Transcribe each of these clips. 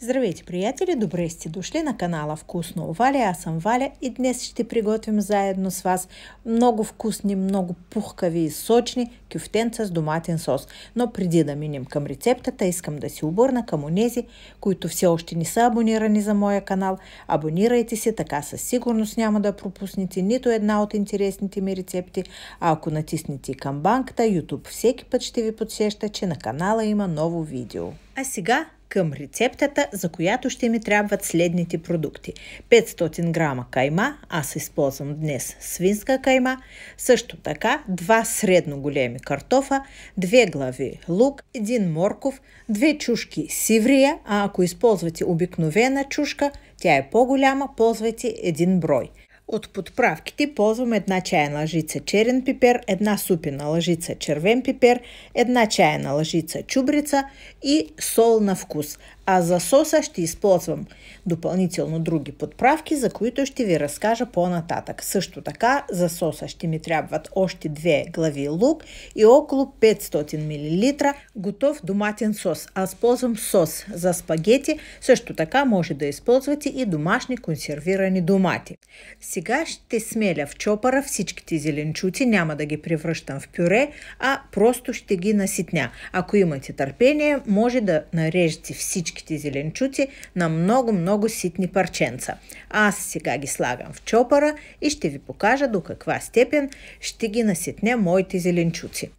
Здравейте, приятели! Добре сте дошли на канала Вкусно Валя. Аз съм Валя и днес ще приготвим заедно с вас много вкусни, много пухкави и сочни кюфтенца с доматен сос. Но преди да минем към рецептата, искам да си обърна към онези, които все още не са абонирани за моя канал. Абонирайте се, така със сигурност няма да пропуснете нито една от интересните ми рецепти. А ако натиснете камбанката, YouTube всеки път ще ви подсеща, че на канала има ново видео. А сега към рецептата, за която ще ми трябват следните продукти. 500 грама кайма, аз използвам днес свинска кайма, също така 2 средно големи картофа, 2 глави лук, 1 морков, 2 чушки сиврия, а ако използвате обикновена чушка, тя е по-голяма, ползвайте един брой – от подправките ползвам една чайна лъжица черен пипер, една супина лъжица червен пипер, една чайна лъжица чубрица и сол на вкус а за соса ще използвам допълнително други подправки, за които ще ви разкажа по-нататък. Също така за соса ще ми трябват още две глави лук и около 500 мл готов доматен сос. Аз ползвам сос за спагети, също така може да използвате и домашни консервирани домати. Сега ще смеля в чопара всичките зеленчути, няма да ги превръщам в пюре, а просто ще ги наситня. Ако имате търпение, може да нарежете всички всичките зеленчуци на много-много ситни парченца. Аз сега ги слагам в чопара и ще ви покажа до каква степен ще ги наситня моите зеленчуци.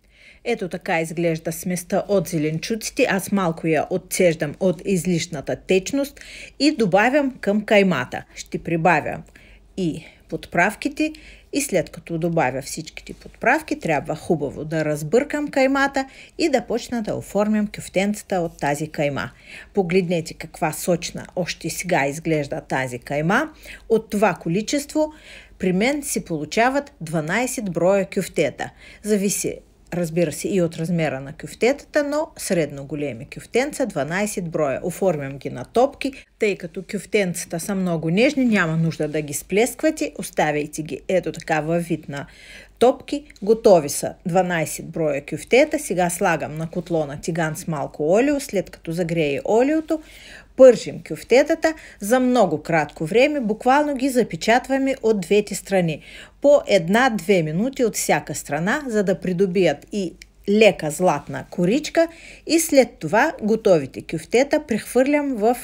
Ето така изглежда сместа от зеленчуците. Аз малко я отцеждам от излишната течност и добавям към каймата. Ще прибавя и подправките и след като добавя всичките подправки, трябва хубаво да разбъркам каймата и да почна да оформям кюфтенцата от тази кайма. Погледнете каква сочна още сега изглежда тази кайма. От това количество при мен се получават 12 броя кюфтета. Зависи разбира се, и от размера на кюфтетата, но средно големи кюфтенца, 12 броя. Оформям ги на топки, тъй като кюфтенцата са много нежни, няма нужда да ги сплесквате, оставяйте ги ето така във вид на топки. Готови са 12 броя кюфтета. Сега слагам на котлона тиган с малко олио, след като загрее олиото пържим кюфтетата за много кратко време, буквално ги запечатваме от двете страни. По една-две минути от всяка страна, за да придобият и лека златна коричка и след това готовите кюфтета прехвърлям в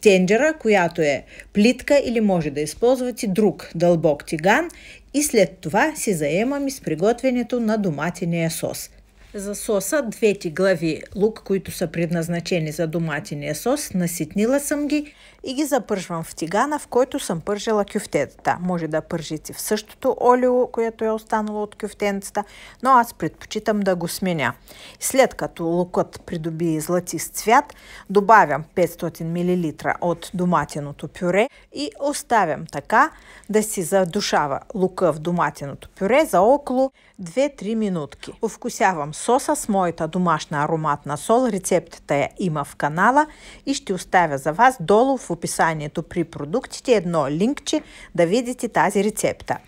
тенджера, която е плитка или може да използвате друг дълбок тиган и след това си заемам с приготвянето на доматения сос – за соса двете глави лук, които са предназначени за доматиния сос, наситнила съм ги и ги запържвам в тигана, в който съм пържила кюфтетата. Може да пържите в същото олио, което е останало от кюфтенцата, но аз предпочитам да го сменя. След като лукът придоби златист цвят, добавям 500 мл от доматеното пюре и оставям така да си задушава лука в доматеното пюре за около 2-3 минутки. Овкусявам со с моята домашна ароматна сол. Рецептата я има в канала и ще оставя за вас долу в описанието при продуктите едно линкче да видите тази рецепта.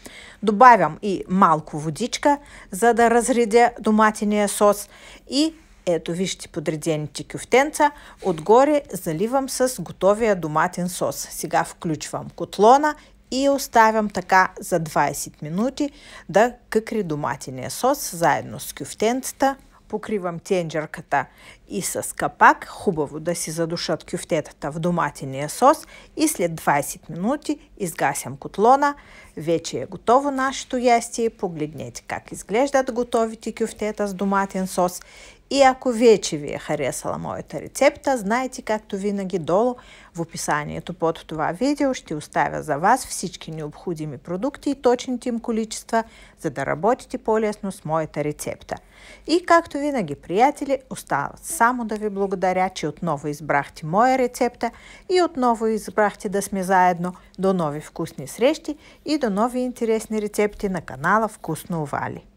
Добавям и малко водичка, за да разредя доматения сос и ето вижте подредените кюфтенца. Отгоре заливам с готовия доматен сос. Сега включвам котлона и оставям така за 20 минути да къкри доматиния сос заедно с кюфтенцата. Покривам тенджерката и с капак. Хубаво да си задушат кюфтетата в доматиния сос и след 20 минути изгасям котлона. Вече е готово нашето ястие. Погледнете как изглеждат готовите кюфтета с доматен сос и ако вече ви е харесала моята рецепта, знаете както винаги долу в описанието под това видео ще оставя за вас всички необходими продукти и точните им количества, за да работите по-лесно с моята рецепта. И както винаги, приятели, остава само да ви благодаря, че отново избрахте моя рецепта и отново избрахте да сме заедно. До нови вкусни срещи и до нови интересни рецепти на канала Вкусно Вали.